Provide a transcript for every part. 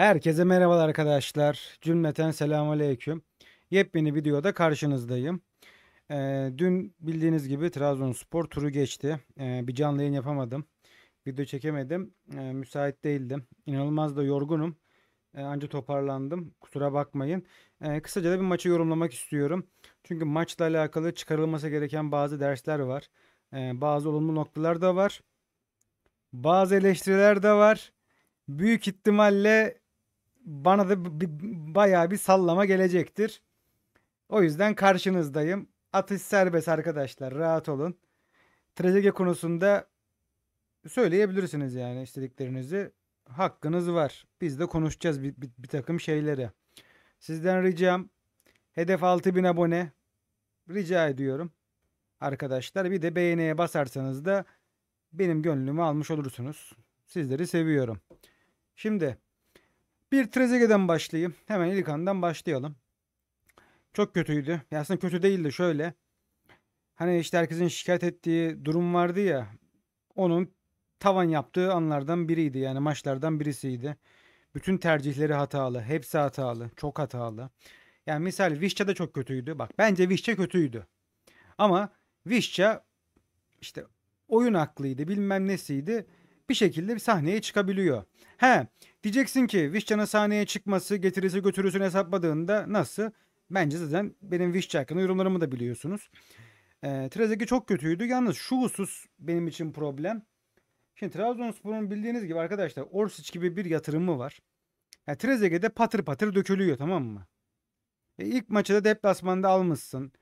Herkese merhabalar arkadaşlar. Cümleten selamun aleyküm. Yepyeni videoda karşınızdayım. Ee, dün bildiğiniz gibi Trabzonspor turu geçti. Ee, bir canlı yayın yapamadım. Video çekemedim. Ee, müsait değildim. İnanılmaz da yorgunum. Ee, anca toparlandım. Kusura bakmayın. Ee, kısaca da bir maçı yorumlamak istiyorum. Çünkü maçla alakalı çıkarılması gereken bazı dersler var. Ee, bazı olumlu noktalar da var. Bazı eleştiriler de var. Büyük ihtimalle bana da bayağı bir sallama gelecektir. O yüzden karşınızdayım. Atış serbest arkadaşlar. Rahat olun. Trezege konusunda söyleyebilirsiniz yani istediklerinizi. Hakkınız var. Biz de konuşacağız bir, bir, bir takım şeyleri. Sizden ricam hedef 6000 abone. Rica ediyorum arkadaşlar. Bir de beğeniye basarsanız da benim gönlümü almış olursunuz. Sizleri seviyorum. Şimdi bir Trezeguet'den başlayayım. Hemen ilk andan başlayalım. Çok kötüydü. Ya aslında kötü değildi şöyle. Hani işte herkesin şikayet ettiği durum vardı ya. Onun tavan yaptığı anlardan biriydi. Yani maçlardan birisiydi. Bütün tercihleri hatalı. Hepsi hatalı. Çok hatalı. Yani misal Vişça da çok kötüydü. Bak bence Vişça kötüydü. Ama Vişça işte oyun aklıydı bilmem nesiydi bir şekilde bir sahneye çıkabiliyor. He Diyeceksin ki Vişcan'ın sahneye çıkması getirisi götürüsünü hesapladığında nasıl? Bence zaten benim Vişça hakkında yorumlarımı da biliyorsunuz. E, Trezeki çok kötüydü. Yalnız şu husus benim için problem. Şimdi Trabzonspor'un bildiğiniz gibi arkadaşlar Orsic gibi bir yatırımı var. Yani Trezeguet'e patır patır dökülüyor tamam mı? E, ilk maçı da deplasmanda almışsın.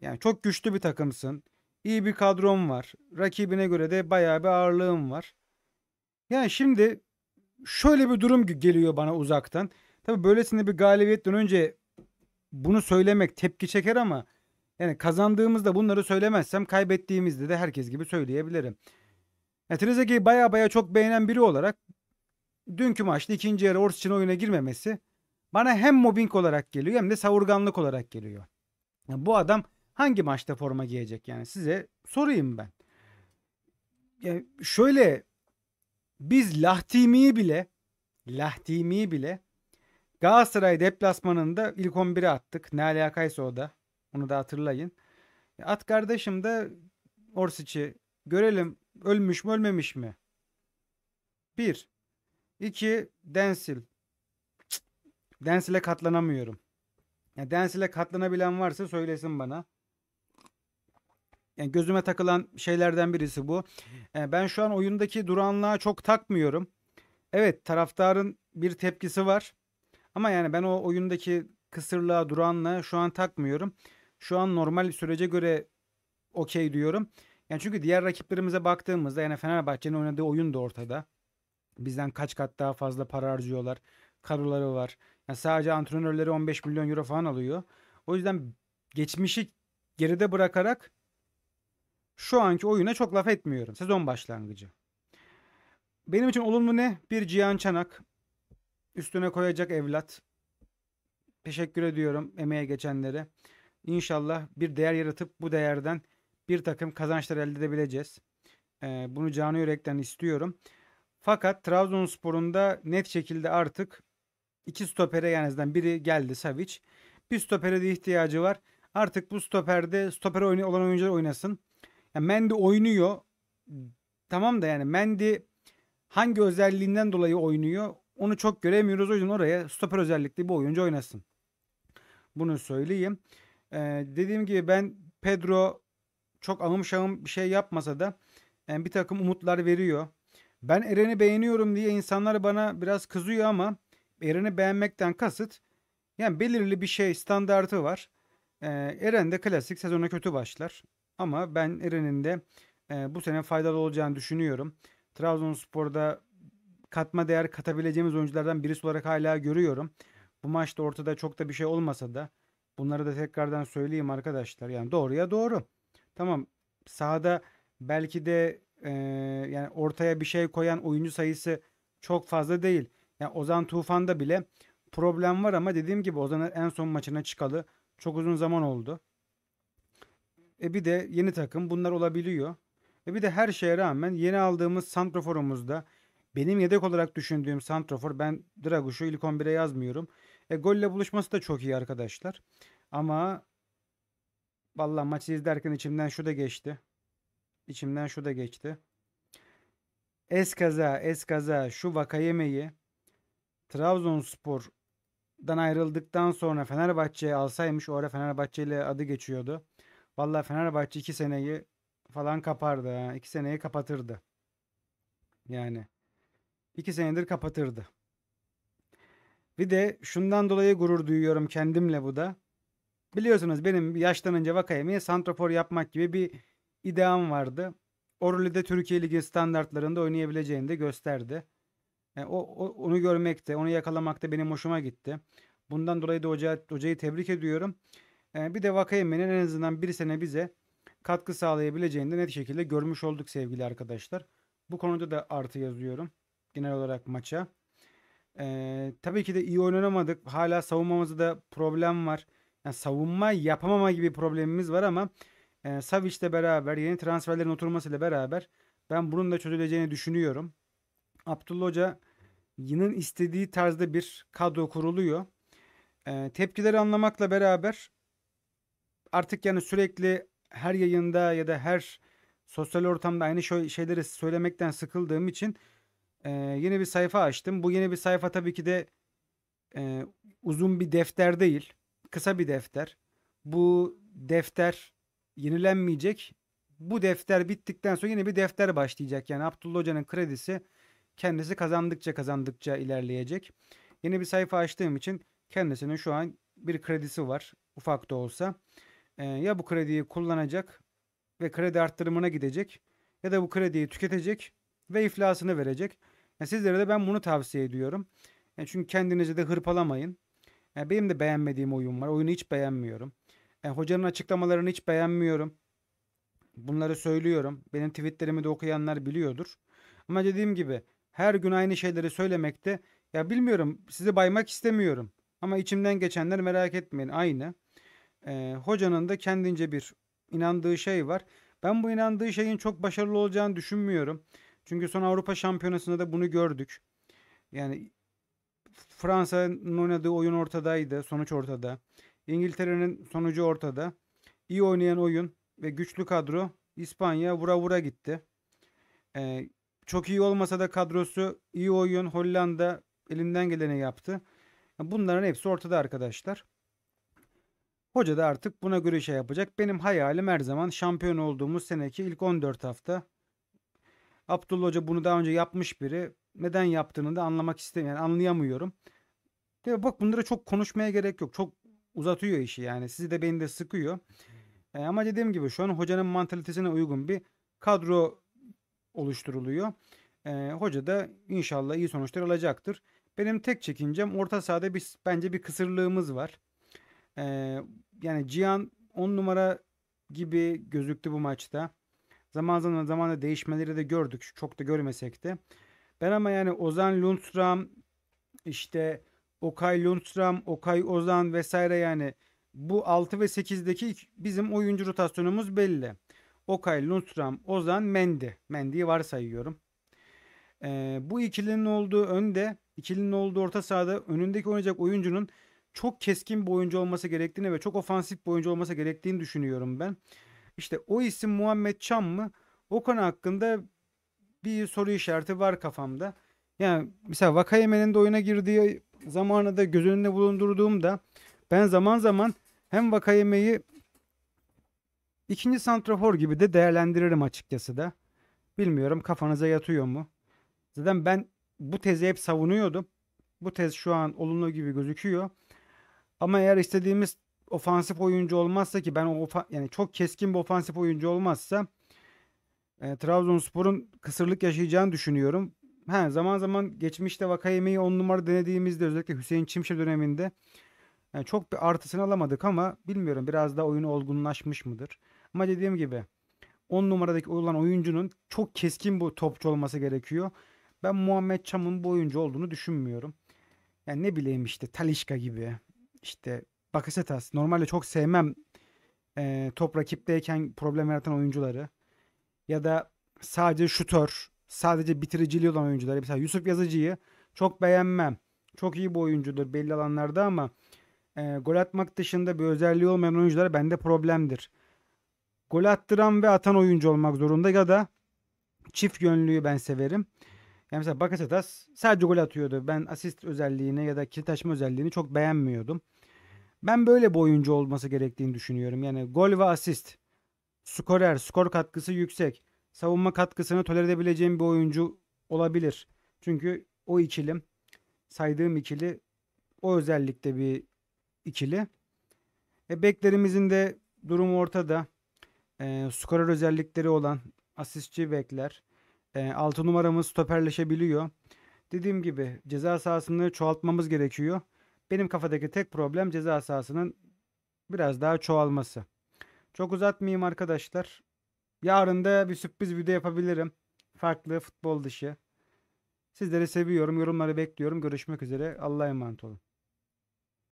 Yani çok güçlü bir takımsın. İyi bir kadron var. Rakibine göre de bayağı bir ağırlığın var. Yani şimdi şöyle bir durum geliyor bana uzaktan. Tabi böylesine bir galibiyetten önce bunu söylemek tepki çeker ama yani kazandığımızda bunları söylemezsem kaybettiğimizde de herkes gibi söyleyebilirim. Yani Trezeguet'i baya baya çok beğenen biri olarak dünkü maçta ikinci yarı Orsic'in oyuna girmemesi bana hem mobbing olarak geliyor hem de savurganlık olarak geliyor. Yani bu adam hangi maçta forma giyecek yani size sorayım ben. Yani şöyle biz Lahtimi'yi bile Lahtimi'yi bile Galatasaray deplasmanında ilk 11'e attık. Ne alakaysa o da. Onu da hatırlayın. At kardeşim de Orsic'i görelim ölmüş mü ölmemiş mi? Bir, 2. Densil. Densil'e katlanamıyorum. Yani Densil'e katlanabilen varsa söylesin bana yani gözüme takılan şeylerden birisi bu. Yani e, ben şu an oyundaki duranlığa çok takmıyorum. Evet taraftarın bir tepkisi var. Ama yani ben o oyundaki kısırlığa duranlığa şu an takmıyorum. Şu an normal sürece göre okey diyorum. Yani çünkü diğer rakiplerimize baktığımızda yani Fenerbahçe'nin oynadığı oyun da ortada. Bizden kaç kat daha fazla para harcıyorlar. Karıları var. Yani sadece antrenörleri 15 milyon euro falan alıyor. O yüzden geçmişi geride bırakarak şu anki oyuna çok laf etmiyorum. Sezon başlangıcı. Benim için olumlu ne? Bir Cihan Çanak. Üstüne koyacak evlat. Teşekkür ediyorum emeğe geçenlere. İnşallah bir değer yaratıp bu değerden bir takım kazançlar elde edebileceğiz. Ee, bunu canı yürekten istiyorum. Fakat Trabzonspor'un da net şekilde artık iki stopere yani biri geldi Savic. Bir stopere de ihtiyacı var. Artık bu stoperde stoper olan oyuncular oynasın. Yani Mendy oynuyor. Tamam da yani Mendy hangi özelliğinden dolayı oynuyor onu çok göremiyoruz. O yüzden oraya stoper özellikli bir oyuncu oynasın. Bunu söyleyeyim. Ee, dediğim gibi ben Pedro çok ağım şağım bir şey yapmasa da yani bir takım umutlar veriyor. Ben Eren'i beğeniyorum diye insanlar bana biraz kızıyor ama Eren'i beğenmekten kasıt yani belirli bir şey standartı var. Ee, Eren de klasik sezona kötü başlar. Ama ben Eren'in de e, bu sene faydalı olacağını düşünüyorum. Trabzonspor'da katma değer katabileceğimiz oyunculardan birisi olarak hala görüyorum. Bu maçta ortada çok da bir şey olmasa da bunları da tekrardan söyleyeyim arkadaşlar. Yani doğruya doğru. Tamam sahada belki de e, yani ortaya bir şey koyan oyuncu sayısı çok fazla değil. Yani Ozan Tufan'da bile problem var ama dediğim gibi Ozan'ın en son maçına çıkalı çok uzun zaman oldu. E bir de yeni takım bunlar olabiliyor. E bir de her şeye rağmen yeni aldığımız santroforumuzda benim yedek olarak düşündüğüm santrofor ben Draguş'u ilk 11'e yazmıyorum. E golle buluşması da çok iyi arkadaşlar. Ama vallahi maçı izlerken içimden şu da geçti. İçimden şu da geçti. Eskaza, eskaza şu Vakayeme'yi Trabzonspor'dan ayrıldıktan sonra Fenerbahçe'ye alsaymış. O ara Fenerbahçe ile adı geçiyordu. Valla Fenerbahçe iki seneyi falan kapardı. Ha. 2 seneyi kapatırdı. Yani iki senedir kapatırdı. Bir de şundan dolayı gurur duyuyorum kendimle bu da. Biliyorsunuz benim yaşlanınca Vakayemi'ye santrafor yapmak gibi bir ideam vardı. Orul'ü Türkiye Ligi standartlarında oynayabileceğini de gösterdi. Yani e, o, o, onu görmekte, onu yakalamakta benim hoşuma gitti. Bundan dolayı da hoca, hocayı tebrik ediyorum. Ee, bir de Vakayeme'nin en azından bir sene bize katkı sağlayabileceğini de net şekilde görmüş olduk sevgili arkadaşlar. Bu konuda da artı yazıyorum genel olarak maça. Ee, tabii ki de iyi oynanamadık. Hala savunmamızda da problem var. Yani savunma yapamama gibi problemimiz var ama e, Savic'le beraber yeni transferlerin oturmasıyla beraber ben bunun da çözüleceğini düşünüyorum. Abdullah Hoca yının istediği tarzda bir kadro kuruluyor. E, tepkileri anlamakla beraber artık yani sürekli her yayında ya da her sosyal ortamda aynı şeyleri söylemekten sıkıldığım için e, yeni bir sayfa açtım. Bu yeni bir sayfa tabii ki de e, uzun bir defter değil. Kısa bir defter. Bu defter yenilenmeyecek. Bu defter bittikten sonra yine bir defter başlayacak. Yani Abdullah Hoca'nın kredisi kendisi kazandıkça kazandıkça ilerleyecek. Yeni bir sayfa açtığım için kendisinin şu an bir kredisi var. Ufak da olsa. Ee, ya bu krediyi kullanacak ve kredi arttırımına gidecek ya da bu krediyi tüketecek ve iflasını verecek. Yani sizlere de ben bunu tavsiye ediyorum. Yani çünkü kendinizi de hırpalamayın. Yani benim de beğenmediğim oyun var. Oyunu hiç beğenmiyorum. Yani hocanın açıklamalarını hiç beğenmiyorum. Bunları söylüyorum. Benim tweetlerimi de okuyanlar biliyordur. Ama dediğim gibi her gün aynı şeyleri söylemekte ya bilmiyorum sizi baymak istemiyorum. Ama içimden geçenler merak etmeyin aynı e, hocanın da kendince bir inandığı şey var. Ben bu inandığı şeyin çok başarılı olacağını düşünmüyorum. Çünkü son Avrupa Şampiyonası'nda da bunu gördük. Yani Fransa'nın oynadığı oyun ortadaydı, sonuç ortada. İngiltere'nin sonucu ortada. İyi oynayan oyun ve güçlü kadro İspanya vura vura gitti. Ee, çok iyi olmasa da kadrosu iyi oyun Hollanda elinden geleni yaptı. Bunların hepsi ortada arkadaşlar. Hoca da artık buna göre şey yapacak. Benim hayalim her zaman şampiyon olduğumuz seneki ilk 14 hafta. Abdullah Hoca bunu daha önce yapmış biri. Neden yaptığını da anlamak istemiyorum. Yani anlayamıyorum. De bak bunlara çok konuşmaya gerek yok. Çok uzatıyor işi yani. Sizi de beni de sıkıyor. E, ama dediğim gibi şu an hocanın mantalitesine uygun bir kadro oluşturuluyor. E, hoca da inşallah iyi sonuçlar alacaktır. Benim tek çekincem orta sahada bir, bence bir kısırlığımız var. Ee, yani Cihan 10 numara gibi gözüktü bu maçta. Zaman zaman zaman da değişmeleri de gördük. Çok da görmesek de. Ben ama yani Ozan Lundstram işte Okay Lundstram, Okay Ozan vesaire yani bu 6 ve 8'deki bizim oyuncu rotasyonumuz belli. Okay Lundstram, Ozan, Mendy. Mendy'yi varsayıyorum. Ee, bu ikilinin olduğu önde, ikilinin olduğu orta sahada önündeki oynayacak oyuncunun çok keskin bir oyuncu olması gerektiğini ve çok ofansif bir oyuncu olması gerektiğini düşünüyorum ben. İşte o isim Muhammed Çam mı? O konu hakkında bir soru işareti var kafamda. Yani mesela Vakayemen'in de oyuna girdiği zamanı da göz önünde bulundurduğumda ben zaman zaman hem Vakayeme'yi ikinci santrafor gibi de değerlendiririm açıkçası da. Bilmiyorum kafanıza yatıyor mu? Zaten ben bu tezi hep savunuyordum. Bu tez şu an olumlu gibi gözüküyor. Ama eğer istediğimiz ofansif oyuncu olmazsa ki ben o yani çok keskin bir ofansif oyuncu olmazsa e, Trabzonspor'un kısırlık yaşayacağını düşünüyorum. He, zaman zaman geçmişte Vakayeme'yi 10 numara denediğimizde özellikle Hüseyin Çimşe döneminde yani e, çok bir artısını alamadık ama bilmiyorum biraz daha oyun olgunlaşmış mıdır. Ama dediğim gibi 10 numaradaki olan oyuncunun çok keskin bu topçu olması gerekiyor. Ben Muhammed Çam'ın bu oyuncu olduğunu düşünmüyorum. Yani ne bileyim işte Talişka gibi işte Bakasetas normalde çok sevmem e, top rakipteyken problem yaratan oyuncuları ya da sadece şutör, sadece bitiriciliği olan oyuncuları. Mesela Yusuf Yazıcı'yı çok beğenmem. Çok iyi bir oyuncudur belli alanlarda ama e, gol atmak dışında bir özelliği olmayan oyuncular bende problemdir. Gol attıran ve atan oyuncu olmak zorunda ya da çift yönlüyü ben severim. Yani mesela Bakasetas sadece gol atıyordu. Ben asist özelliğini ya da kilit açma özelliğini çok beğenmiyordum. Ben böyle bir oyuncu olması gerektiğini düşünüyorum. Yani gol ve asist, skorer, skor katkısı yüksek, savunma katkısını toler edebileceğim bir oyuncu olabilir. Çünkü o ikilim, saydığım ikili o özellikte bir ikili. E, beklerimizin de durumu ortada. E, skorer özellikleri olan asistçi bekler. E, 6 numaramız stoperleşebiliyor. Dediğim gibi ceza sahasını çoğaltmamız gerekiyor. Benim kafadaki tek problem ceza sahasının biraz daha çoğalması. Çok uzatmayayım arkadaşlar. Yarın da bir sürpriz video yapabilirim. Farklı futbol dışı. Sizleri seviyorum. Yorumları bekliyorum. Görüşmek üzere. Allah'a emanet olun.